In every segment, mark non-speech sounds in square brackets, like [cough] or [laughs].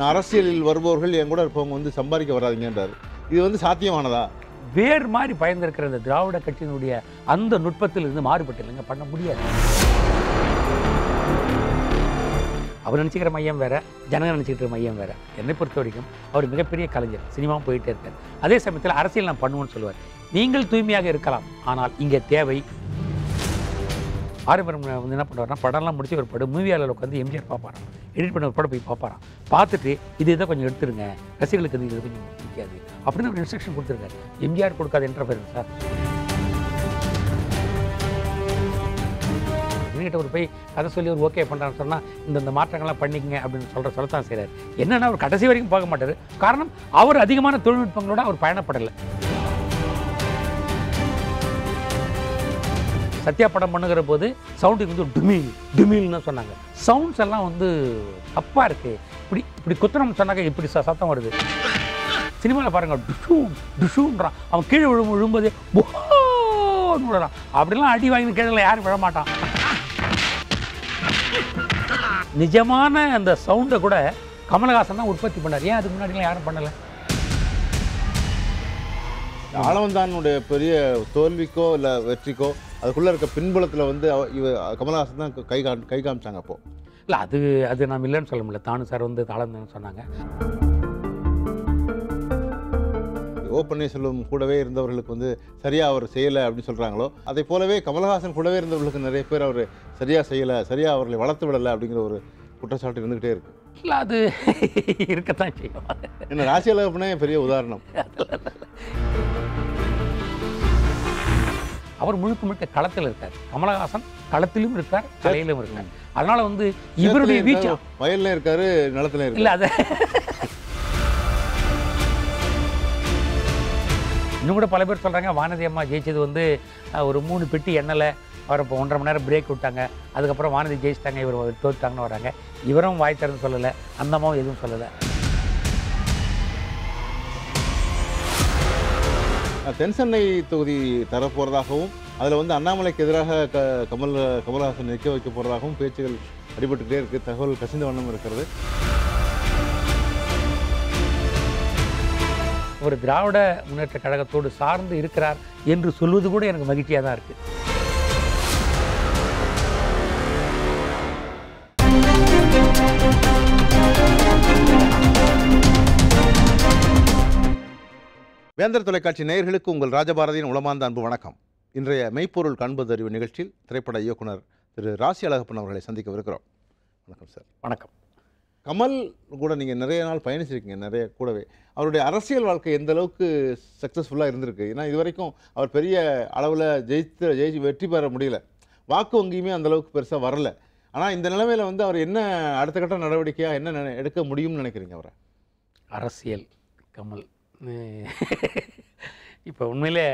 நான் அரசியலில் வருபவர்கள் என் கூட இருப்பவங்க வந்து சம்பாதிக்க வராதிங்கன்றார் இது வந்து சாத்தியமானதா வேறு மாதிரி பயந்திருக்கிற இந்த திராவிட கட்சியினுடைய அந்த நுட்பத்தில் இருந்து மாறுபட்டு இல்லைங்க பண்ண முடியாது அவர் நினச்சிக்கிற மையம் வேற ஜனங்க நினச்சிக்கிற மையம் வேற என்னை பொறுத்த வரைக்கும் அவர் மிகப்பெரிய கலைஞர் சினிமாவும் போயிட்டே இருக்கார் அதே சமயத்தில் அரசியல் நான் பண்ணுவோன்னு சொல்லுவார் நீங்கள் தூய்மையாக இருக்கலாம் ஆனால் இங்கே தேவை ஆரியபரம் வந்து என்ன பண்ணுவார்னா படம்லாம் முடிச்சு ஒரு படம் மூவியாளர் உட்காந்து எம்ஜிஆர் பார்ப்பாராம் எடிட் பண்ண படம் போய் பார்ப்பாராம் பார்த்துட்டு இது இதை கொஞ்சம் எடுத்துருங்க ரசிகளுக்கு இது இது கொஞ்சம் பிடிக்காது அப்படின்னு ஒரு இன்ஸ்ட்ரக்ஷன் கொடுத்துருக்காரு எம்ஜிஆர் கொடுக்காத இன்டர்ஃபியரன் சார் கிட்ட ஒரு போய் கதை சொல்லி ஒரு ஓகே பண்ணுறான்னு சொன்னால் இந்த மாற்றங்கள்லாம் பண்ணிக்கங்க அப்படின்னு சொல்கிற சொல்ல தான் செய்கிறார் என்னென்னா அவர் கடைசி வரைக்கும் போக மாட்டார் காரணம் அவர் அதிகமான தொழில்நுட்பங்களோட அவர் பயணப்படலை சத்யா படம் பண்ணுகிற போது சவுண்டுக்கு வந்து டுமில் டுமில்னு சொன்னாங்க சவுண்ட்ஸ் எல்லாம் வந்து தப்பாக இருக்குது இப்படி இப்படி குத்தனம் சொன்னாக்க இப்படி ச சத்தம் வருது சினிமாவில் பாருங்கள் டுஷூம் டுஷூன்றான் அவன் கீழே விழும் விழும்போது போன்னு விடுறான் அப்படிலாம் அடி வாங்கி கீழே யாரும் விழமாட்டான் நிஜமான அந்த சவுண்டை கூட கமலஹாசன் தான் உற்பத்தி பண்ணார் ஏன் அதுக்கு முன்னாடிலாம் யாரும் பண்ணலை ஆளவந்தானுடைய பெரிய தோல்விக்கோ இல்லை வெற்றிக்கோ அதுக்குள்ளே இருக்க பின்புலத்தில் வந்து இவ கமலஹாசன் தான் கை கா கை காமிச்சாங்க அப்போது இல்லை அது அது நாம் இல்லைன்னு சொல்ல முடியல தானு சார் வந்து தாளம் சொன்னாங்க ஓ பன்னீர்செல்வம் கூடவே இருந்தவர்களுக்கு வந்து சரியாக அவர் செய்யலை அப்படின்னு சொல்கிறாங்களோ அதை போலவே கமலஹாசன் கூடவே இருந்தவர்களுக்கு நிறைய பேர் அவர் சரியாக செய்யலை சரியாக அவர்களை வளர்த்து விடலை அப்படிங்கிற ஒரு குற்றச்சாட்டு இருந்துக்கிட்டே இருக்குது இல்லை அது [laughs] இருக்கத்தான் செய்யும் என்ன ராசியலகப்பனே பெரிய உதாரணம் அவர் முழுக்க முழுக்க களத்தில் இருக்கார் கமலஹாசன் களத்திலும் இருக்கார் கலையிலும் இருக்கார் அதனால வந்து இவருடைய வீச்சு வயல்ல இருக்காரு நிலத்துல இல்லை அதை இன்னும் கூட பல பேர் சொல்கிறாங்க வானதி அம்மா ஜெயிச்சது வந்து ஒரு மூணு பெட்டி எண்ணல அவர் இப்போ ஒன்றரை மணி நேரம் பிரேக் விட்டாங்க அதுக்கப்புறம் வானதி ஜெயிச்சிட்டாங்க இவர் தோத்துட்டாங்கன்னு வராங்க இவரும் வாய் திறந்து சொல்லலை அந்த அம்மாவும் எதுவும் சொல்லலை தென்சென்னை தொகுதி தரப்போகிறதாகவும் அதில் வந்து அண்ணாமலைக்கு எதிராக க கமல் கமல்ஹாசன் நிற்க வைக்க போகிறதாகவும் பேச்சுகள் அடிபட்டுகிட்டே இருக்குது தகவல் கசிந்த வண்ணம் இருக்கிறது ஒரு திராவிட முன்னேற்ற கழகத்தோடு சார்ந்து இருக்கிறார் என்று சொல்வது கூட எனக்கு மகிழ்ச்சியாக தான் இருக்குது வேந்தர் தொலைக்காட்சி நேயர்களுக்கு உங்கள் ராஜபாரதியின் உளமார்ந்த அன்பு வணக்கம் இன்றைய மெய்ப்பொருள் காண்பது அறிவு நிகழ்ச்சியில் திரைப்பட இயக்குனர் திரு ராசி அழகப்பன் அவர்களை சந்திக்கவிருக்கிறோம் வணக்கம் சார் வணக்கம் கமல் கூட நீங்கள் நிறைய நாள் பயணிச்சிருக்கீங்க நிறைய கூடவே அவருடைய அரசியல் வாழ்க்கை எந்த அளவுக்கு சக்ஸஸ்ஃபுல்லாக இருந்திருக்கு ஏன்னா இது வரைக்கும் அவர் பெரிய அளவில் ஜெயித்து ஜெயிச்சு வெற்றி பெற முடியல வாக்கு வங்கியுமே அந்தளவுக்கு பெருசாக வரலை ஆனால் இந்த நிலைமையில் வந்து அவர் என்ன அடுத்த கட்ட நடவடிக்கையாக என்ன எடுக்க முடியும்னு நினைக்கிறீங்க அவரை அரசியல் கமல் இப்போ உண்மையிலே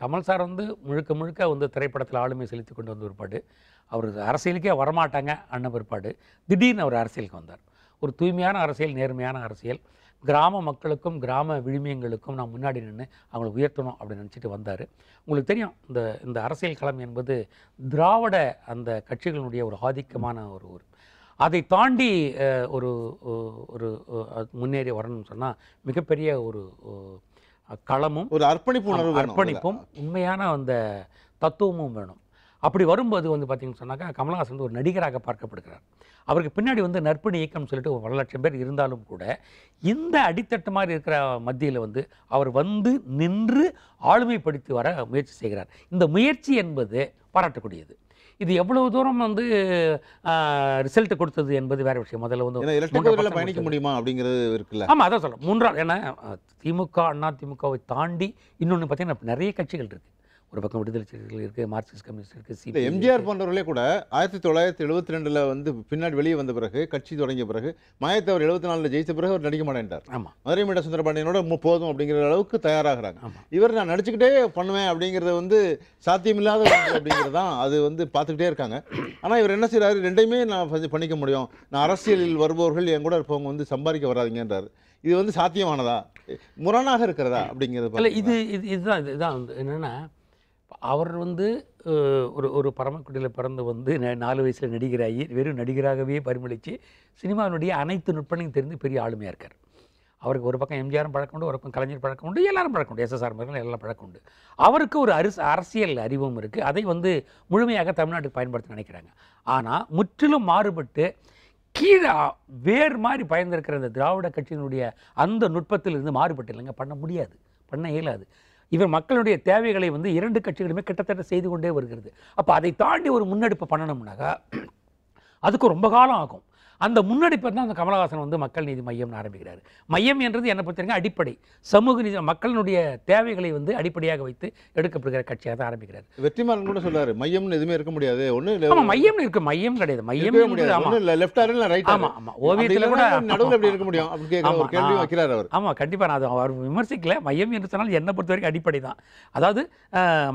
கமல் சார் வந்து முழுக்க முழுக்க வந்து திரைப்படத்தில் ஆளுமை செலுத்தி கொண்டு வந்த பிற்பாடு அவர் அரசியலுக்கே வரமாட்டாங்க அண்ண பிற்பாடு திடீர்னு அவர் அரசியலுக்கு வந்தார் ஒரு தூய்மையான அரசியல் நேர்மையான அரசியல் கிராம மக்களுக்கும் கிராம விழுமியங்களுக்கும் நான் முன்னாடி நின்று அவங்களை உயர்த்தணும் அப்படின்னு நினச்சிட்டு வந்தார் உங்களுக்கு தெரியும் இந்த இந்த அரசியல் களம் என்பது திராவிட அந்த கட்சிகளினுடைய ஒரு ஆதிக்கமான ஒரு ஒரு அதை தாண்டி ஒரு ஒரு முன்னேறி வரணும்னு சொன்னால் மிகப்பெரிய ஒரு களமும் ஒரு அர்ப்பணிப்பு உணர்வு அர்ப்பணிப்பும் உண்மையான அந்த தத்துவமும் வேணும் அப்படி வரும்போது வந்து பார்த்தீங்கன்னு சொன்னாக்கா கமலஹாசன் வந்து ஒரு நடிகராக பார்க்கப்படுகிறார் அவருக்கு பின்னாடி வந்து நற்பணி இயக்கம் சொல்லிட்டு பல லட்சம் பேர் இருந்தாலும் கூட இந்த அடித்தட்டு மாதிரி இருக்கிற மத்தியில் வந்து அவர் வந்து நின்று ஆளுமைப்படுத்தி வர முயற்சி செய்கிறார் இந்த முயற்சி என்பது பாராட்டக்கூடியது இது எவ்வளவு தூரம் வந்து ரிசல்ட் கொடுத்தது என்பது வேற விஷயம் முதல்ல வந்து பயணிக்க முடியுமா அப்படிங்கிறது இருக்குல்ல ஆமாம் அதான் சொல்லலாம் மூன்றாவது ஏன்னா திமுக அண்ணா திமுகவை தாண்டி இன்னொன்று பார்த்தீங்கன்னா நிறைய கட்சிகள் இருக்குது ஒரு பக்கம் விடுதலை சிறுத்தைகள் இருக்குது மார்க்சிஸ்ட் கம்யூனிஸ்ட் இருக்குது சி எம்ஜிஆர் போன்றவர்களே கூட ஆயிரத்தி தொள்ளாயிரத்தி எழுபத்தி ரெண்டில் வந்து பின்னாடி வெளியே வந்த பிறகு கட்சி தொடங்கிய பிறகு மாயத்தவர் எழுபத்தி நாலில் ஜெயித்த பிறகு அவர் நடிக்க மாட்டேன்ட்டார் ஆமாம் மதுரை மீட சுந்தரபாண்டியனோட போதும் அப்படிங்கிற அளவுக்கு தயாராகிறாங்க இவர் நான் நடிச்சுக்கிட்டே பண்ணுவேன் அப்படிங்கிறத வந்து சாத்தியமில்லாத அப்படிங்கிறது தான் அது வந்து பார்த்துக்கிட்டே இருக்காங்க ஆனால் இவர் என்ன செய்கிறாரு ரெண்டையுமே நான் பண்ணிக்க முடியும் நான் அரசியலில் வருபவர்கள் என் கூட இருப்பவங்க வந்து சம்பாதிக்க வராதிங்கன்றார் இது வந்து சாத்தியமானதா முரணாக இருக்கிறதா அப்படிங்கிறது இல்லை இது இது இதுதான் இதுதான் என்னென்னா அவர் வந்து ஒரு ஒரு பரமக்குடியில் பிறந்து வந்து நாலு வயசில் நடிகராகி வெறும் நடிகராகவே பரிமளித்து சினிமாவினுடைய அனைத்து நுட்பனையும் தெரிந்து பெரிய ஆளுமையாக இருக்கார் அவருக்கு ஒரு பக்கம் எம்ஜிஆரும் பழக்கம் உண்டு ஒரு பக்கம் கலைஞர் பழக்கம் உண்டு எல்லாரும் பழக்கம் உண்டு எஸ்எஸ்ஆர் மாதிரி எல்லாம் பழக்கம் உண்டு அவருக்கு ஒரு அரசு அரசியல் அறிவும் இருக்குது அதை வந்து முழுமையாக தமிழ்நாட்டுக்கு பயன்படுத்த நினைக்கிறாங்க ஆனால் முற்றிலும் மாறுபட்டு கீழே வேர் மாதிரி பயந்திருக்கிற அந்த திராவிட கட்சியினுடைய அந்த நுட்பத்திலிருந்து மாறுபட்டு இல்லைங்க பண்ண முடியாது பண்ண இயலாது இவர் மக்களுடைய தேவைகளை வந்து இரண்டு கட்சிகளுமே கிட்டத்தட்ட செய்து கொண்டே வருகிறது அப்போ அதை தாண்டி ஒரு முன்னெடுப்பு பண்ணணும்னாக்கா அதுக்கு ரொம்ப காலம் ஆகும் அந்த முன்னெடுப்பை தான் அந்த கமலஹாசன் வந்து மக்கள் நீதி மையம்னு ஆரம்பிக்கிறார் மையம் என்றது என்னை பொறுத்தவரைக்கும் அடிப்படை சமூக நீதி மக்களினுடைய தேவைகளை வந்து அடிப்படையாக வைத்து எடுக்கப்படுகிற கட்சியாக தான் ஆரம்பிக்கிறார் வெற்றிமாறன் கூட சொல்றாரு மையம்னு எதுவுமே இருக்க முடியாது ஒன்றும் ஆமாம் மையம் இருக்கு மையம் கிடையாது மையம் லெஃப்ட் ரைட் ஆமாம் ஆமாம் ஓவியத்தில் கூட நடுவில் இருக்க முடியும் அப்படி கேள்வி வைக்கிறார் அவர் ஆமாம் கண்டிப்பாக நான் அது அவர் விமர்சிக்கல மையம் என்று சொன்னால் என்னை பொறுத்த வரைக்கும் அடிப்படை தான் அதாவது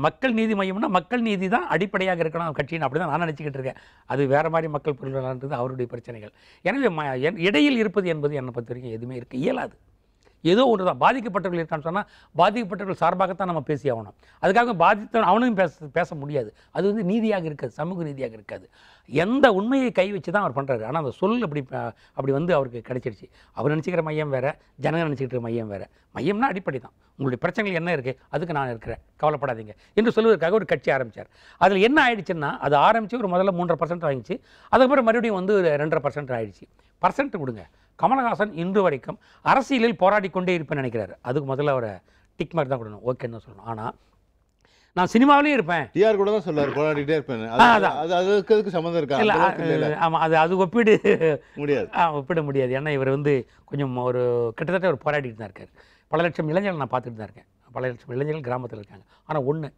மக்கள் நீதி மையம்னா மக்கள் நீதி தான் அடிப்படையாக இருக்கணும் கட்சின்னு அப்படி தான் நான் நினச்சிக்கிட்டு இருக்கேன் அது வேறு மாதிரி மக்கள் புரிதலான்றது அவருடைய பிரச்சனைகள் எனவே இடையில் இருப்பது என்பது என்னை பொறுத்த வரைக்கும் எதுவுமே இருக்க இயலாது ஏதோ ஒன்று தான் பாதிக்கப்பட்டவர்கள் இருக்கான்னு சொன்னால் பாதிக்கப்பட்டவர்கள் சார்பாகத்தான் நம்ம பேசி ஆகணும் அதுக்காக பாதித்த அவனும் பேச பேச முடியாது அது வந்து நீதியாக இருக்காது சமூக நீதியாக இருக்காது எந்த உண்மையை கை வச்சு தான் அவர் பண்ணுறாரு ஆனால் அந்த சொல் அப்படி அப்படி வந்து அவருக்கு கிடைச்சிருச்சு அவர் நினச்சிக்கிற மையம் வேறு ஜனங்கள் நினச்சிக்கிற மையம் வேறு மையம்னா அடிப்படை தான் உங்களுடைய பிரச்சனைகள் என்ன இருக்குது அதுக்கு நான் இருக்கிறேன் கவலைப்படாதீங்க என்று சொல்வதற்காக ஒரு கட்சி ஆரம்பித்தார் அதில் என்ன ஆயிடுச்சுன்னா அது ஆரம்பித்து ஒரு முதல்ல மூன்றரை பர்சன்ட் வாங்கிச்சு அதுக்கப்புறம் மறுபடியும் வந்து ரெண்டரை பர்சன்ட் ஆயிடுச்சு பர்சன்ட் கொடுங்க கமலஹாசன் இன்று வரைக்கும் அரசியலில் போராடி கொண்டே இருப்பேன் நினைக்கிறாரு அதுக்கு முதல்ல அவரை டிக் மாதிரி தான் கொடுக்கணும் ஓகேன்னு சொல்லணும் ஆனால் நான் சினிமாவிலேயே இருப்பேன் டிஆர் கூட தான் சொல்லுவார் போராடிட்டே இருப்பேன் அதுக்கு சம்மந்தம் இருக்கா இல்லை ஆமாம் அது அது ஒப்பிடு முடியாது ஆ ஒப்பிட முடியாது ஏன்னா இவர் வந்து கொஞ்சம் ஒரு கிட்டத்தட்ட ஒரு போராடிட்டு தான் இருக்கார் பல லட்சம் இளைஞர்கள் நான் பார்த்துட்டு தான் இருக்கேன் பல லட்சம் இளைஞர்கள் கிராமத்தில் இருக்காங்க ஆனால் ஒன்று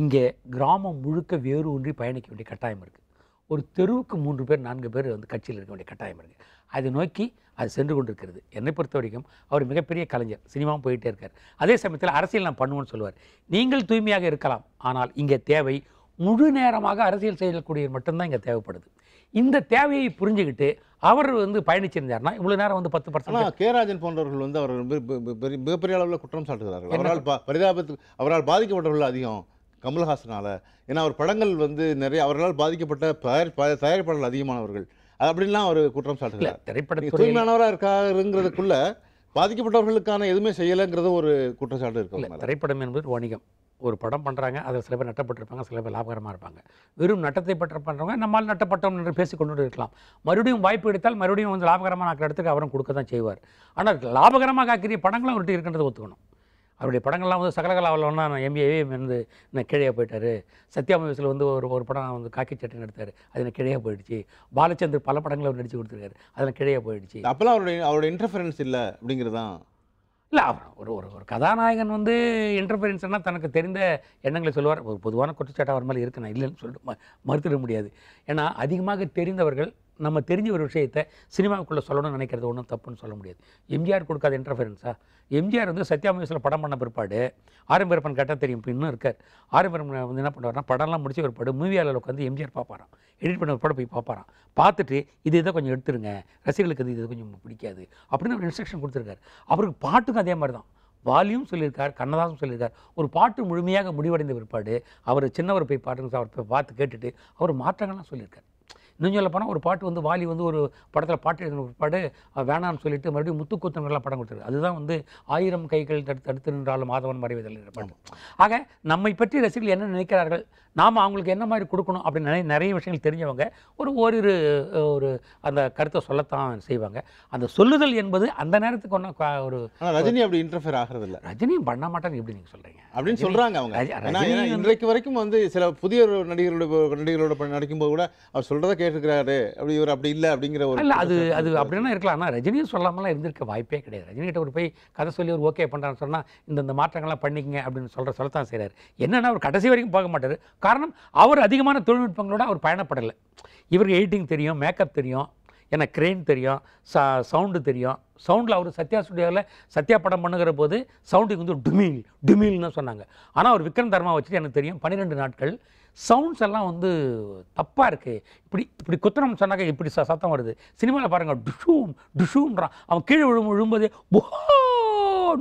இங்கே கிராமம் முழுக்க வேறு ஒன்றி பயணிக்க வேண்டிய கட்டாயம் இருக்குது ஒரு தெருவுக்கு மூன்று பேர் நான்கு பேர் வந்து கட்சியில் இருக்க வேண்டிய கட்டாயம் இருக்குது அதை நோக்கி அது சென்று கொண்டிருக்கிறது என்னை பொறுத்த வரைக்கும் அவர் மிகப்பெரிய கலைஞர் சினிமாவும் போயிட்டே இருக்கார் அதே சமயத்தில் அரசியல் நான் பண்ணுவோன்னு சொல்லுவார் நீங்கள் தூய்மையாக இருக்கலாம் ஆனால் இங்கே தேவை முழு நேரமாக அரசியல் செய்யக்கூடிய மட்டும்தான் இங்கே தேவைப்படுது இந்த தேவையை புரிஞ்சுக்கிட்டு அவர் வந்து பயணிச்சிருந்தார்னா இவ்வளோ நேரம் வந்து பத்து பர்சன்ட் கேராஜன் போன்றவர்கள் வந்து அவர் மிகப்பெரிய அளவில் குற்றம் சாட்டுகிறார்கள் அவரால் பரிதாபத்துக்கு அவரால் பாதிக்கப்பட்டவர்கள் அதிகம் கமல்ஹாசனால் ஏன்னா அவர் படங்கள் வந்து நிறைய அவர்களால் பாதிக்கப்பட்ட தயாரிப்பாளர்கள் அதிகமானவர்கள் அது அப்படின்லாம் அவர் குற்றம் சாட்டுகிறார் திரைப்பட தூய்மையானவராக இருக்காருங்கிறதுக்குள்ள பாதிக்கப்பட்டவர்களுக்கான எதுவுமே செய்யலைங்கிறது ஒரு குற்றச்சாட்டு இருக்கும் திரைப்படம் என்பது வணிகம் ஒரு படம் பண்ணுறாங்க அதில் சில பேர் நட்டப்பட்டிருப்பாங்க சில பேர் லாபகரமாக இருப்பாங்க வெறும் நட்டத்தை பற்ற பண்ணுறவங்க நம்மால் நட்டப்பட்டோம் என்று பேசிக்கொண்டு இருக்கலாம் மறுபடியும் வாய்ப்பு எடுத்தால் மறுபடியும் வந்து லாபகரமாக ஆக்கிற இடத்துக்கு அவரும் கொடுக்க தான் செய்வார் ஆனால் லாபகரமாக ஆக்கிற படங்களும் அவர்கிட்ட இருக்கின்றது ஒத்துக்கணும் அவருடைய படங்கள்லாம் வந்து சகலகலாவலன்னா நான் எம்பிஏவே வந்து நான் கீழே போயிட்டார் சத்யாமேசில் வந்து ஒரு ஒரு படம் வந்து காக்கி சட்டை நடத்தார் அதில் கீழே போயிடுச்சு பாலச்சந்தர் பல படங்கள் அவர் நடித்து கொடுத்துருக்காரு அதில் கீழே போயிடுச்சு அப்போலாம் அவருடைய அவருடைய இன்டர்ஃபரன்ஸ் இல்லை அப்படிங்கிறதான் இல்லை அவர் ஒரு ஒரு ஒரு கதாநாயகன் வந்து இன்டர்ஃபரன்ஸ்னால் தனக்கு தெரிந்த எண்ணங்களை சொல்லுவார் ஒரு பொதுவான குற்றச்சாட்டாக அவர் மேலே இருக்கு நான் இல்லைன்னு சொல்லிட்டு மறுத்துட முடியாது ஏன்னா அதிகமாக தெரிந்தவர்கள் நம்ம தெரிஞ்ச ஒரு விஷயத்தை சினிமாவுக்குள்ளே சொல்லணும்னு நினைக்கிறது ஒன்றும் தப்புன்னு சொல்ல முடியாது எம்ஜிஆர் கொடுக்காத இன்டர்ஃபரன்ஸா எம்ஜிஆர் வந்து சத்யாமேஸ்வரில் படம் பண்ண பிற்பாடு ஆரம்பரப்பன் கட்ட தெரியும் இன்னும் இருக்கார் ஆரம்பரப்பன் வந்து என்ன பண்ணுவார்னா படம்லாம் முடிச்சு ஒரு படம் மூவியாளர் உட்காந்து எம்ஜிஆர் பார்ப்பாராம் எடிட் பண்ண படம் போய் பார்ப்பாராம் பார்த்துட்டு இது இதை கொஞ்சம் எடுத்துருங்க ரசிகர்களுக்கு இது இது கொஞ்சம் பிடிக்காது அப்படின்னு ஒரு இன்ஸ்ட்ரக்ஷன் கொடுத்துருக்காரு அவருக்கு பாட்டுக்கும் அதே மாதிரி தான் வாலியும் சொல்லியிருக்கார் கண்ணதாசும் சொல்லியிருக்கார் ஒரு பாட்டு முழுமையாக முடிவடைந்த பிற்பாடு அவர் சின்னவர் போய் பாட்டு அவர் போய் பார்த்து கேட்டுட்டு அவர் மாற்றங்கள்லாம் சொல்லியிருக்கார் இன்னும் சொல்ல போனால் ஒரு பாட்டு வந்து வாலி வந்து ஒரு படத்தில் பாட்டு எழுதின பாடு வேணாம்னு சொல்லிட்டு மறுபடியும் முத்துக்கூத்தன்களாக படம் கொடுத்துருக்கு அதுதான் வந்து ஆயிரம் கைகள் தடுத்து தடுத்து நின்றாலும் மாதவன் மறைவதில் பாட்டு ஆக நம்மை பற்றி ரசிகர்கள் என்ன நினைக்கிறார்கள் நாம் அவங்களுக்கு என்ன மாதிரி கொடுக்கணும் அப்படின்னு நிறைய நிறைய விஷயங்கள் தெரிஞ்சவங்க ஒரு ஓரிரு ஒரு அந்த கருத்தை சொல்லத்தான் செய்வாங்க அந்த சொல்லுதல் என்பது அந்த நேரத்துக்கு ஒன்றும் ஒரு ரஜினி அப்படி இன்டர்ஃபியர் ஆகிறது இல்லை ரஜினியும் பண்ண மாட்டேன்னு எப்படி நீங்கள் சொல்கிறீங்க அப்படின்னு சொல்கிறாங்க அவங்க இன்றைக்கு வரைக்கும் வந்து சில புதிய நடிகர்களோட நடிகர்களோட நடிக்கும்போது கூட அவர் சொல்கிறத கேட்டிருக்கிறாரு அப்படி இவர் அப்படி இல்லை அப்படிங்கிற ஒரு இல்லை அது அது அப்படின்னா இருக்கலாம் ஆனால் ரஜினியும் சொல்லாமலாம் இருந்திருக்க வாய்ப்பே கிடையாது ரஜினிகிட்ட ஒரு போய் கதை சொல்லி ஒரு ஓகே பண்ணுறான்னு சொன்னால் இந்த இந்த மாற்றங்கள்லாம் பண்ணிக்கங்க அப்படின்னு சொல்கிற சொல்லத்தான் செய்கிறார் என்னென்னா அவர் கடைசி வரைக்கும் போக மாட்டார் காரணம் அவர் அதிகமான தொழில்நுட்பங்களோட அவர் பயணப்படலை இவருக்கு எடிட்டிங் தெரியும் மேக்கப் தெரியும் ஏன்னா கிரெயின் தெரியும் ச சவுண்டு தெரியும் சவுண்டில் அவர் சத்யா ஸ்டுடியோவில் சத்யா படம் பண்ணுகிற போது சவுண்டுக்கு வந்து டுமீல் டுமீல்னு சொன்னாங்க ஆனால் அவர் விக்ரம் தர்மா வச்சுட்டு எனக்கு தெரியும் பன்னிரெண்டு நாட்கள் சவுண்ட்ஸ் எல்லாம் வந்து தப்பாக இருக்குது இப்படி இப்படி குத்தனம் சொன்னாக்க இப்படி சத்தம் வருது சினிமாவில் பாருங்கள் டுஷூம் டுஷூன்றான் அவன் கீழே விழும் விழும்போது ஓ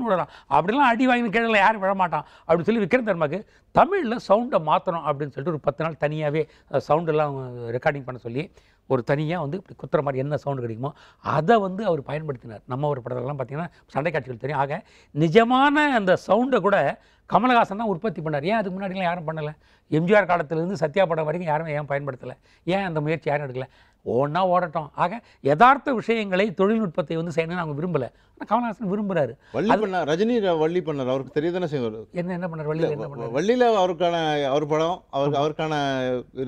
நூடலாம் அப்படிலாம் அடி வாங்கின கீழே யாரும் விழமாட்டான் அப்படின்னு சொல்லி விக்ரம் தர்மாக்கு தமிழில் சவுண்டை மாற்றணும் அப்படின்னு சொல்லிட்டு ஒரு பத்து நாள் தனியாகவே சவுண்டெல்லாம் ரெக்கார்டிங் பண்ண சொல்லி ஒரு தனியாக வந்து இப்படி குத்துற மாதிரி என்ன சவுண்டு கிடைக்குமோ அதை வந்து அவர் பயன்படுத்தினார் நம்ம ஒரு படத்துலலாம் பார்த்தீங்கன்னா சண்டை காட்சிகள் தெரியும் ஆக நிஜமான அந்த சவுண்டை கூட கமலஹாசன் தான் உற்பத்தி பண்ணார் ஏன் அதுக்கு முன்னாடிலாம் யாரும் பண்ணலை எம்ஜிஆர் காலத்திலேருந்து சத்யா படம் வரைக்கும் யாரும் ஏன் பயன்படுத்தலை ஏன் அந்த முயற்சி யாரும் எடுக்கலை ஒன்றா ஓடட்டும் ஆக யதார்த்த விஷயங்களை தொழில்நுட்பத்தை வந்து செய்யணும்னு அவங்க விரும்பலை ஆனால் கமல்ஹாசன் விரும்புகிறாரு வள்ளி பண்ணார் ரஜினி வள்ளி பண்ணார் அவருக்கு தெரிய செய்வார் என்ன என்ன பண்ணார் வள்ளி என்ன பண்ணார் வள்ளியில் அவருக்கான அவர் படம் அவருக்கு அவருக்கான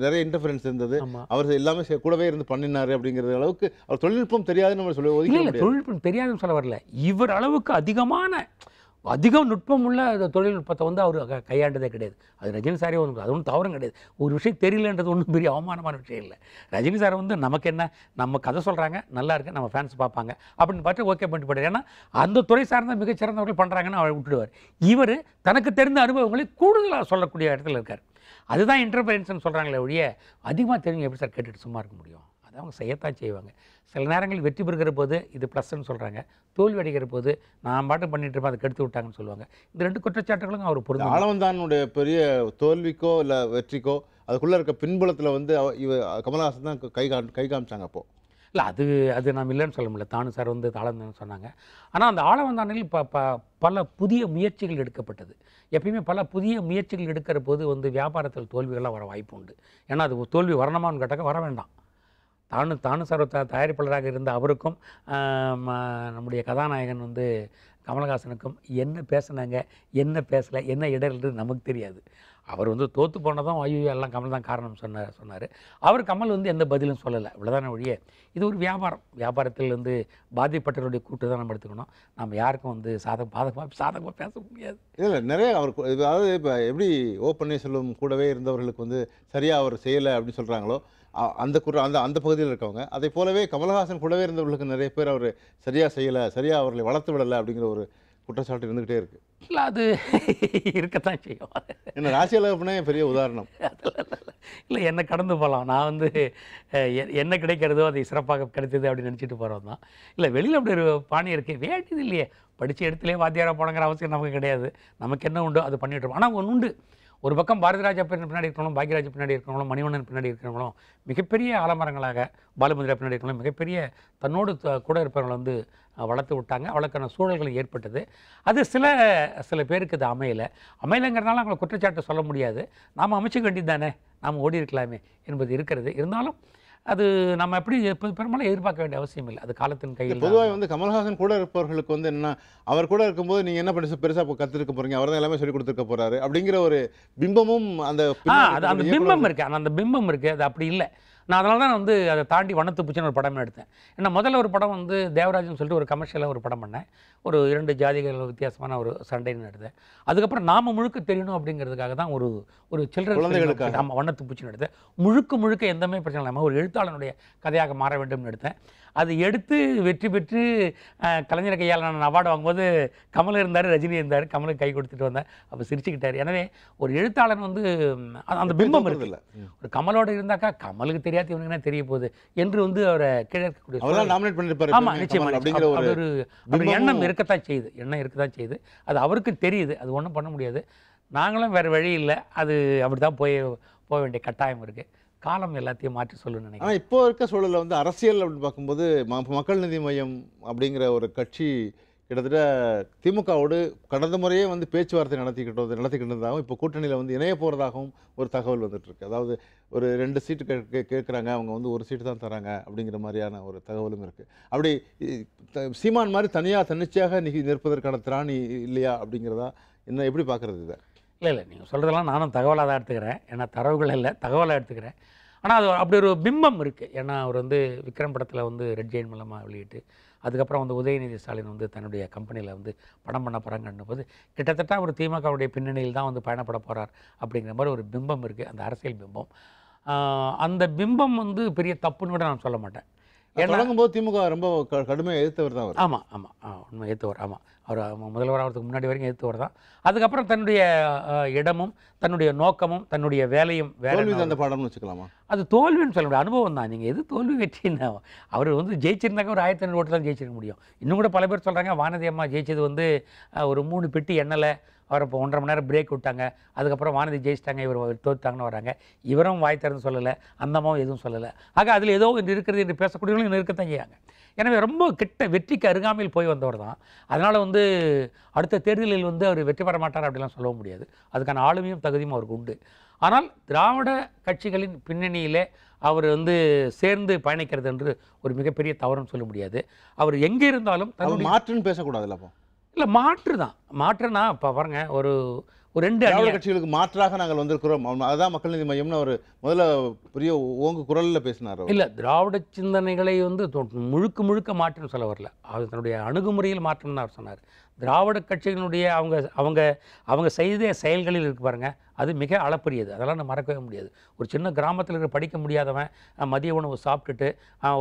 நிறைய இன்டர்ஃபரன்ஸ் இருந்தது அவர் எல்லாமே கூடவே இருந்து பண்ணினார் அப்படிங்கிறது அளவுக்கு அவர் தொழில்நுட்பம் தெரியாதுன்னு நம்ம தொழில்நுட்பம் தெரியாதுன்னு சொல்ல வரல இவர் அளவுக்கு அதிகமான அதிகம் நுட்பம் உள்ள தொழில்நுட்பத்தை வந்து அவர் கையாண்டதே கிடையாது அது ரஜினி சாரே ஒன்று அது ஒன்றும் தவறும் கிடையாது ஒரு விஷயம் தெரியலன்றது ஒன்றும் பெரிய அவமானமான விஷயம் இல்லை ரஜினி சார் வந்து நமக்கு என்ன நம்ம கதை சொல்கிறாங்க நல்லா இருக்கு நம்ம ஃபேன்ஸ் பார்ப்பாங்க அப்படின்னு பார்த்து ஓகே பண்ணிட்டு போயிட்டார் ஏன்னா அந்த துறை சார்ந்த மிகச்சிறந்தவர்கள் பண்ணுறாங்கன்னு அவர் விட்டுடுவார் இவர் தனக்கு தெரிந்த அனுபவங்களை கூடுதலாக சொல்லக்கூடிய இடத்துல இருக்கார் அதுதான் இன்டர்பரன்ஸ்னு சொல்கிறாங்களே ஒழிய அதிகமாக தெரிஞ்சு எப்படி சார் கேட்டுட்டு சும்மா இருக்க முடியும் அதை அவங்க செய்யத்தான் செய்வாங்க சில நேரங்களில் வெற்றி பெறுகிற போது இது ப்ளஸ்ன்னு சொல்கிறாங்க தோல்வி அடைகிற போது நான் பாட்டு பண்ணிட்டு இருப்பேன் அதை கெடுத்து விட்டாங்கன்னு சொல்லுவாங்க இந்த ரெண்டு குற்றச்சாட்டுகளும் அவர் பொருள் ஆளவந்தானுடைய பெரிய தோல்விக்கோ இல்லை வெற்றிக்கோ அதுக்குள்ளே இருக்க பின்புலத்தில் வந்து இவ கமல்ஹாசன் தான் கை கா கை காமிச்சாங்க அப்போது இல்லை அது அது நாம் இல்லைன்னு சொல்ல முடியல தானு சார் வந்து தாளந்தான் சொன்னாங்க ஆனால் அந்த ஆளவந்தானில் ப ப பல புதிய முயற்சிகள் எடுக்கப்பட்டது எப்பயுமே பல புதிய முயற்சிகள் எடுக்கிற போது வந்து வியாபாரத்தில் தோல்விகள்லாம் வர வாய்ப்பு உண்டு ஏன்னா அது தோல்வி வரணுமான்னு கேட்டாக்க வர வேண்டாம் தானு தானு சார் தயாரிப்பாளராக இருந்த அவருக்கும் நம்முடைய கதாநாயகன் வந்து கமலஹாசனுக்கும் என்ன பேசினாங்க என்ன பேசலை என்ன இடர்ன்றது நமக்கு தெரியாது அவர் வந்து தோற்று போனதும் ஐயோ எல்லாம் கமல் தான் காரணம் சொன்னார் சொன்னார் அவர் கமல் வந்து எந்த பதிலும் சொல்லலை இவ்வளோதான வழியே இது ஒரு வியாபாரம் வியாபாரத்தில் வந்து பாதிப்பட்டவருடைய கூட்டு தான் நம்ம எடுத்துக்கணும் நம்ம யாருக்கும் வந்து சாதக பாதகமாக சாதகமாக பேச முடியாது இல்லை நிறைய அவர் அதாவது இப்போ எப்படி ஓ பன்னீர்செல்வம் கூடவே இருந்தவர்களுக்கு வந்து சரியாக அவர் செய்யலை அப்படின்னு சொல்கிறாங்களோ அந்த குற அந்த அந்த பகுதியில் இருக்கவங்க அதை போலவே கமலஹாசன் கூடவே இருந்தவர்களுக்கு நிறைய பேர் அவர் சரியாக செய்யலை சரியாக அவர்களை வளர்த்து விடலை அப்படிங்கிற ஒரு குற்றச்சாட்டு இருந்துகிட்டே இருக்கு இல்லை அது இருக்கத்தான் செய்யும் என்ன ராசியில் அப்படின்னா பெரிய உதாரணம் [laughs] இல்லை என்ன கடந்து போகலாம் நான் வந்து என்ன கிடைக்கிறதோ அதை சிறப்பாக கிடைத்தது அப்படின்னு நினச்சிட்டு போகிறோம் தான் இல்லை வெளியில் அப்படி ஒரு பாணி இருக்குது வேண்டியது இல்லையே படித்த இடத்துலேயே வாத்தியாரம் போனங்கிற அவசியம் நமக்கு கிடையாது நமக்கு என்ன உண்டோ அது பண்ணிகிட்ருப்போம் ஆனால் ஒன்று உண்டு ஒரு பக்கம் பாரதிராஜா பின்னாடி இருக்கணும் பாக்யராஜ் பின்னாடி இருக்கணும் மணிவண்ணன் பின்னாடி இருக்கிறவங்களும் மிகப்பெரிய ஆலமரங்களாக பாலுமந்திரா பின்னாடி இருக்கணும் மிகப்பெரிய தன்னோடு கூட இருப்பவர்களை வந்து வளர்த்து விட்டாங்க அவளுக்கான சூழல்கள் ஏற்பட்டது அது சில சில பேருக்கு அது அமையலை அமையலைங்கிறதுனால அவங்களை குற்றச்சாட்டு சொல்ல முடியாது நாம் அமைச்சுக்க வேண்டியது தானே நாம் ஓடி இருக்கலாமே என்பது இருக்கிறது இருந்தாலும் அது நம்ம எப்படி பெரும்பாலும் எதிர்பார்க்க வேண்டிய அவசியம் இல்லை அது காலத்தின் கையில் பொதுவாக வந்து கமல்ஹாசன் கூட இருப்பவர்களுக்கு வந்து என்ன அவர் கூட இருக்கும்போது நீங்கள் என்ன பண்ணி பெருசாக கற்றுக்க போகிறீங்க அவர் தான் எல்லாமே சொல்லி கொடுத்துருக்க போகிறாரு அப்படிங்கிற ஒரு பிம்பமும் அந்த அந்த பிம்பம் இருக்குது அந்த பிம்பம் இருக்குது அது அப்படி இல்லை நான் அதனால தான் வந்து அதை தாண்டி வண்ணத்து பூச்சின்னு ஒரு படம் எடுத்தேன் ஏன்னா முதல்ல ஒரு படம் வந்து தேவராஜன் சொல்லிட்டு ஒரு கமர்ஷியலாக ஒரு படம் பண்ணேன் ஒரு இரண்டு ஜாதிகள் வித்தியாசமான ஒரு சண்டைன்னு எடுத்தேன் அதுக்கப்புறம் நாம் முழுக்க தெரியணும் அப்படிங்கிறதுக்காக தான் ஒரு ஒரு சில்ட்ரன் ஆமாம் வண்ணத்து பூச்சின்னு எடுத்தேன் முழுக்க முழுக்க எந்தமே பிரச்சனை இல்லாமல் ஒரு எழுத்தாளனுடைய கதையாக மாற வேண்டும்னு எடுத்தேன் அதை எடுத்து வெற்றி பெற்று கலைஞர் கையால் நான் அவார்டு வாங்கும்போது கமல் இருந்தார் ரஜினி இருந்தார் கமலுக்கு கை கொடுத்துட்டு வந்தேன் அப்போ சிரிச்சுக்கிட்டார் எனவே ஒரு எழுத்தாளன் வந்து அந்த பிம்பம் இருக்குல்ல ஒரு கமலோட இருந்தாக்கா கமலுக்கு தெரியாது இவனுக்குனா தெரிய போகுது என்று வந்து அவரை கீழே இருக்கக்கூடிய ஆமாம் ஒரு எண்ணம் இருக்கத்தான் செய்யுது எண்ணம் இருக்கத்தான் செய்யுது அது அவருக்கு தெரியுது அது ஒன்றும் பண்ண முடியாது நாங்களும் வேறு வழி இல்லை அது அப்படி தான் போய் போக வேண்டிய கட்டாயம் இருக்குது காலம் எல்லாத்தையும் மாற்றி சொல்லு நினைக்கிறேன் ஆனால் இப்போ இருக்க சூழலில் வந்து அரசியல் அப்படின்னு பார்க்கும்போது மக்கள் நிதி மையம் அப்படிங்கிற ஒரு கட்சி கிட்டத்தட்ட திமுகவோடு கடந்த முறையே வந்து பேச்சுவார்த்தை நடத்திக்கிட்டது நடத்திக்கிட்டதாகவும் இப்போ கூட்டணியில் வந்து இணைய போகிறதாகவும் ஒரு தகவல் வந்துட்டுருக்கு அதாவது ஒரு ரெண்டு சீட்டு கே கேட்குறாங்க அவங்க வந்து ஒரு சீட்டு தான் தராங்க அப்படிங்கிற மாதிரியான ஒரு தகவலும் இருக்குது அப்படி சீமான் மாதிரி தனியாக தன்னிச்சையாக நிற்பதற்கான திராணி இல்லையா அப்படிங்கிறதா என்ன எப்படி பார்க்குறது இதை இல்லை இல்லை நீங்கள் சொல்கிறதெல்லாம் நானும் தகவலாக தான் எடுத்துக்கிறேன் ஏன்னா தரவுகள் இல்லை தகவலாக எடுத்துக்கிறேன் ஆனால் அது அப்படி ஒரு பிம்பம் இருக்குது ஏன்னா அவர் வந்து விக்ரம் படத்தில் வந்து ரெட் ஜெயின் மூலமாக வெளியிட்டு அதுக்கப்புறம் வந்து உதயநிதி ஸ்டாலின் வந்து தன்னுடைய கம்பெனியில் வந்து படம் பண்ண போகிறாங்கன்ற போது கிட்டத்தட்ட அவர் திமுகவுடைய பின்னணியில் தான் வந்து பயணப்பட போகிறார் அப்படிங்கிற மாதிரி ஒரு பிம்பம் இருக்குது அந்த அரசியல் பிம்பம் அந்த பிம்பம் வந்து பெரிய தப்புன்னு கூட நான் சொல்ல மாட்டேன் போது திமுக ரொம்ப கடுமையாக எதிர்த்தவர் தான் ஆமாம் ஆமாம் உண்மை எதிர்த்தவர் ஆமாம் அவர் முதல்வராகிறதுக்கு முன்னாடி வரைக்கும் எதிர்த்து தான் அதுக்கப்புறம் தன்னுடைய இடமும் தன்னுடைய நோக்கமும் தன்னுடைய வேலையும் வேலை அந்த பாடம்னு வச்சுக்கலாமா அது தோல்வின்னு சொல்ல முடியும் அனுபவம் தான் நீங்கள் எது தோல்வி வெற்றின்னு அவர் வந்து ஜெயிச்சிருந்தாக்க ஒரு ஆயிரத்தி ஐநூறு ஓட்டு தான் ஜெயிச்சிருக்க முடியும் இன்னும் கூட பல பேர் சொல்கிறாங்க வானதி அம்மா ஜெயிச்சது வந்து ஒரு மூணு பெட்டி எண்ணலை அவர் இப்போ ஒன்றரை மணி நேரம் பிரேக் விட்டாங்க அதுக்கப்புறம் வானதி ஜெயிச்சிட்டாங்க இவர் தோற்றாங்கன்னு வராங்க இவரும் வாய் திறந்து சொல்லலை அந்தமாவும் எதுவும் சொல்லலை ஆக அதில் ஏதோ ஒன்று இருக்கிறது என்று பேசக்கூடியவங்களும் இருக்கத்தான் செய்யாங்க எனவே ரொம்ப கிட்ட வெற்றிக்கு அருகாமையில் போய் வந்தவர் தான் அதனால் வந்து அடுத்த தேர்தலில் வந்து அவர் வெற்றி பெற மாட்டார் அப்படிலாம் சொல்ல முடியாது அதுக்கான ஆளுமையும் தகுதியும் அவருக்கு உண்டு ஆனால் திராவிட கட்சிகளின் பின்னணியிலே அவர் வந்து சேர்ந்து பயணிக்கிறது என்று ஒரு மிகப்பெரிய தவறுன்னு சொல்ல முடியாது அவர் எங்கே இருந்தாலும் மாற்றுன்னு பேசக்கூடாதுல்லப்போ இல்லை மாற்று தான் மாற்றுனா இப்போ பாருங்கள் ஒரு ஒரு ரெண்டு திராவிட கட்சிகளுக்கு மாற்றாக நாங்கள் வந்திருக்கிறோம் அதுதான் மக்கள் நீதி மையம்னு அவர் முதல்ல பெரிய ஓங்கு குரலில் பேசினார் இல்லை திராவிட சிந்தனைகளை வந்து முழுக்க முழுக்க மாற்றம் சொல்ல வரல அது தன்னுடைய அணுகுமுறையில் மாற்றம்னு அவர் சொன்னார் திராவிட கட்சிகளுடைய அவங்க அவங்க அவங்க செய்த செயல்களில் இருக்கு பாருங்கள் அது மிக அளப்பரியது அதெல்லாம் நம்ம மறக்கவே முடியாது ஒரு சின்ன கிராமத்தில் இருக்கிற படிக்க முடியாதவன் மதிய உணவு சாப்பிட்டுட்டு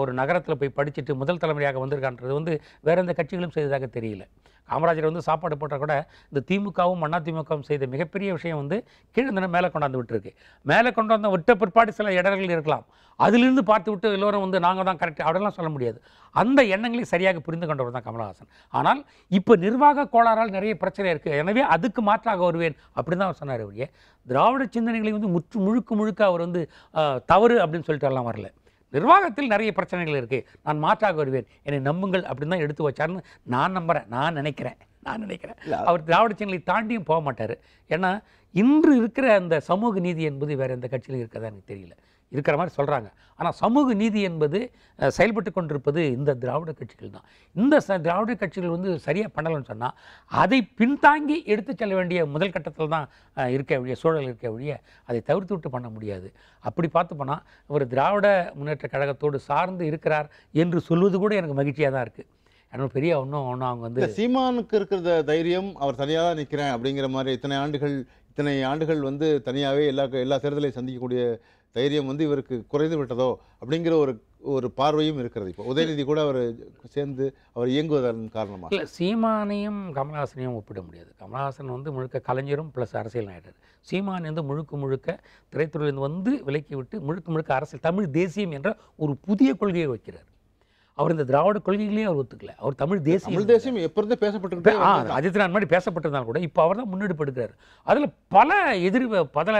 ஒரு நகரத்தில் போய் படிச்சுட்டு முதல் தலைமுறையாக வந்திருக்கான்றது வந்து வேறு எந்த கட்சிகளும் செய்ததாக தெரியல காமராஜர் வந்து சாப்பாடு போட்டால் கூட இந்த திமுகவும் அதிமுகவும் திமுகவும் செய்த மிகப்பெரிய விஷயம் வந்து கீழே மேலே கொண்டாந்து விட்டுருக்கு மேலே கொண்டாந்து விட்ட பிற்பாடு சில இடர்கள் இருக்கலாம் அதிலிருந்து பார்த்து விட்டு எல்லோரும் வந்து நாங்கள் தான் கரெக்ட் அப்படிலாம் சொல்ல முடியாது அந்த எண்ணங்களை சரியாக புரிந்து கொண்டவர் தான் கமலஹாசன் ஆனால் இப்போ நிர்வாக கோளாறால் நிறைய பிரச்சனை இருக்குது எனவே அதுக்கு மாற்றாக வருவேன் அப்படின்னு தான் அவர் சொன்னார் அவரையே திராவிட சிந்தனைகளை வந்து முற்று முழுக்க முழுக்க அவர் வந்து தவறு அப்படின்னு சொல்லிட்டு எல்லாம் வரல நிர்வாகத்தில் நிறைய பிரச்சனைகள் இருக்குது நான் மாற்றாக வருவேன் என்னை நம்புங்கள் அப்படின்னு தான் எடுத்து வச்சார்னு நான் நம்புகிறேன் நான் நினைக்கிறேன் நான் நினைக்கிறேன் அவர் திராவிட சிந்தனை தாண்டியும் போக மாட்டார் ஏன்னா இன்று இருக்கிற அந்த சமூக நீதி என்பது வேறு எந்த கட்சியிலும் இருக்கிறதா எனக்கு தெரியல இருக்கிற மாதிரி சொல்கிறாங்க ஆனால் சமூக நீதி என்பது செயல்பட்டு கொண்டிருப்பது இந்த திராவிட கட்சிகள் தான் இந்த ச திராவிட கட்சிகள் வந்து சரியாக பண்ணலைன்னு சொன்னால் அதை பின்தாங்கி எடுத்து செல்ல வேண்டிய முதல் கட்டத்தில் தான் இருக்க வழிய சூழல் இருக்க வழிய அதை தவிர்த்து விட்டு பண்ண முடியாது அப்படி பார்த்து போனால் இவர் திராவிட முன்னேற்ற கழகத்தோடு சார்ந்து இருக்கிறார் என்று சொல்வது கூட எனக்கு மகிழ்ச்சியாக தான் இருக்குது ஆனால் பெரிய ஒன்றும் ஒன்றும் அவங்க வந்து சீமானுக்கு இருக்கிற தைரியம் அவர் தனியாக தான் நிற்கிறேன் அப்படிங்கிற மாதிரி இத்தனை ஆண்டுகள் இத்தனை ஆண்டுகள் வந்து தனியாகவே எல்லா எல்லா தேர்தலையும் சந்திக்கக்கூடிய தைரியம் வந்து இவருக்கு குறைந்து விட்டதோ அப்படிங்கிற ஒரு ஒரு பார்வையும் இருக்கிறது இப்போ உதயநிதி கூட அவர் சேர்ந்து அவர் இயங்குவதன் காரணமாக இல்லை சீமானையும் கமல்ஹாசனையும் ஒப்பிட முடியாது கமல்ஹாசன் வந்து முழுக்க கலைஞரும் ப்ளஸ் அரசியல் நாயகர் சீமானை வந்து முழுக்க முழுக்க திரைத்துறையிலிருந்து வந்து விலக்கி விட்டு முழுக்க முழுக்க அரசியல் தமிழ் தேசியம் என்ற ஒரு புதிய கொள்கையை வைக்கிறார் அவர் இந்த திராவிட கொள்கைகளையும் அவர் ஒத்துக்கல அவர் தமிழ் தேசிய தமிழ் தேசியம் எப்போ பேசப்பட்டு அஜித்நாத் மாதிரி பேசப்பட்டிருந்தாலும் கூட இப்போ அவர் தான் முன்னெடுப்பு எடுக்கிறார் அதில் பல எதிர் பல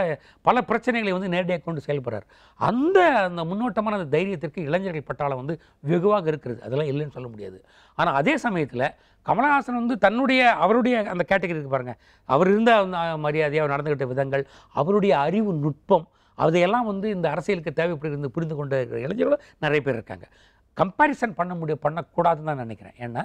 பல பிரச்சனைகளை வந்து நேரடியாக கொண்டு செயல்படுறார் அந்த அந்த முன்னோட்டமான அந்த தைரியத்திற்கு இளைஞர்கள் பட்டாளம் வந்து வெகுவாக இருக்கிறது அதெல்லாம் இல்லைன்னு சொல்ல முடியாது ஆனால் அதே சமயத்தில் கமலஹாசன் வந்து தன்னுடைய அவருடைய அந்த கேட்டகரிக்கு பாருங்கள் அவர் இருந்த மரியாதையாக நடந்துகிட்ட விதங்கள் அவருடைய அறிவு நுட்பம் அதையெல்லாம் வந்து இந்த அரசியலுக்கு தேவைப்படுகிறது புரிந்து கொண்ட இளைஞர்களும் நிறைய பேர் இருக்காங்க கம்பேரிசன் பண்ண முடியும் பண்ணக்கூடாதுன்னு தான் நினைக்கிறேன் ஏன்னா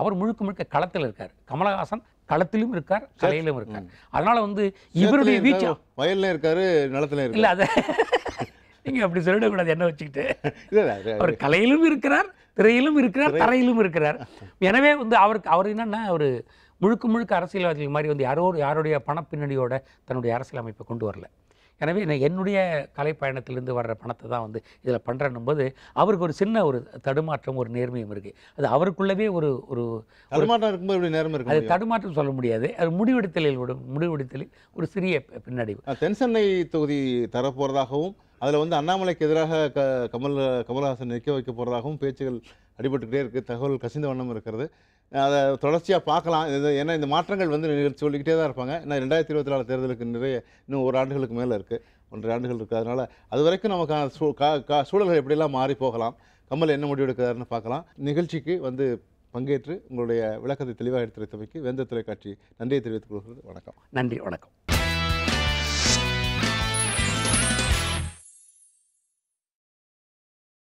அவர் முழுக்க முழுக்க களத்தில் இருக்கார் கமலஹாசன் களத்திலும் இருக்கார் கலையிலும் இருக்கார் அதனால வந்து இவருடைய வீச்சு வயல்ல இருக்காரு நிலத்துல இல்லை அதை நீங்கள் அப்படி சொல்லிடக்கூடாது என்ன வச்சுக்கிட்டு அவர் கலையிலும் இருக்கிறார் திரையிலும் இருக்கிறார் தரையிலும் இருக்கிறார் எனவே வந்து அவருக்கு அவர் என்னென்னா அவர் முழுக்க முழுக்க அரசியல்வாதிகள் மாதிரி வந்து யாரோ யாருடைய பணப்பின்னணியோட தன்னுடைய அரசியல் அமைப்பை கொண்டு வரல எனவே என்னுடைய கலை பயணத்திலேருந்து வர்ற பணத்தை தான் வந்து இதில் பண்ணுறன்னும் போது அவருக்கு ஒரு சின்ன ஒரு தடுமாற்றம் ஒரு நேர்மையும் இருக்குது அது அவருக்குள்ளவே ஒரு ஒரு தடுமாற்றம் இருக்கும்போது நேர்மை இருக்குது அது தடுமாற்றம் சொல்ல முடியாது அது முடிவெடுத்தலில் முடிவெடுத்தலில் ஒரு சிறிய பின்னடைவு தென்சென்னை தொகுதி தரப்போகிறதாகவும் அதில் வந்து அண்ணாமலைக்கு எதிராக க கமல் கமல்ஹாசன் நிற்க வைக்க போகிறதாகவும் பேச்சுகள் அடிபட்டுக்கிட்டே இருக்குது தகவல் கசிந்த வண்ணம் இருக்கிறது அதை தொடர்ச்சியாக பார்க்கலாம் இது ஏன்னா இந்த மாற்றங்கள் வந்து நிகழ்ச்சி சொல்லிக்கிட்டே தான் இருப்பாங்க ஏன்னா ரெண்டாயிரத்தி இருபத்தி நாலு தேர்தலுக்கு நிறைய இன்னும் ஒரு ஆண்டுகளுக்கு மேலே இருக்குது ஒன்றரை ஆண்டுகள் இருக்குது அதனால் அது வரைக்கும் நமக்கான சூ கா கா சூழல்கள் எப்படிலாம் மாறி போகலாம் கமல் என்ன முடிவு எடுக்கிறாருன்னு பார்க்கலாம் நிகழ்ச்சிக்கு வந்து பங்கேற்று உங்களுடைய விளக்கத்தை தெளிவாக எடுத்துரைத்தமைக்கு வேந்த தொலைக்காட்சி நன்றியை தெரிவித்துக் கொள்கிறது வணக்கம் நன்றி வணக்கம்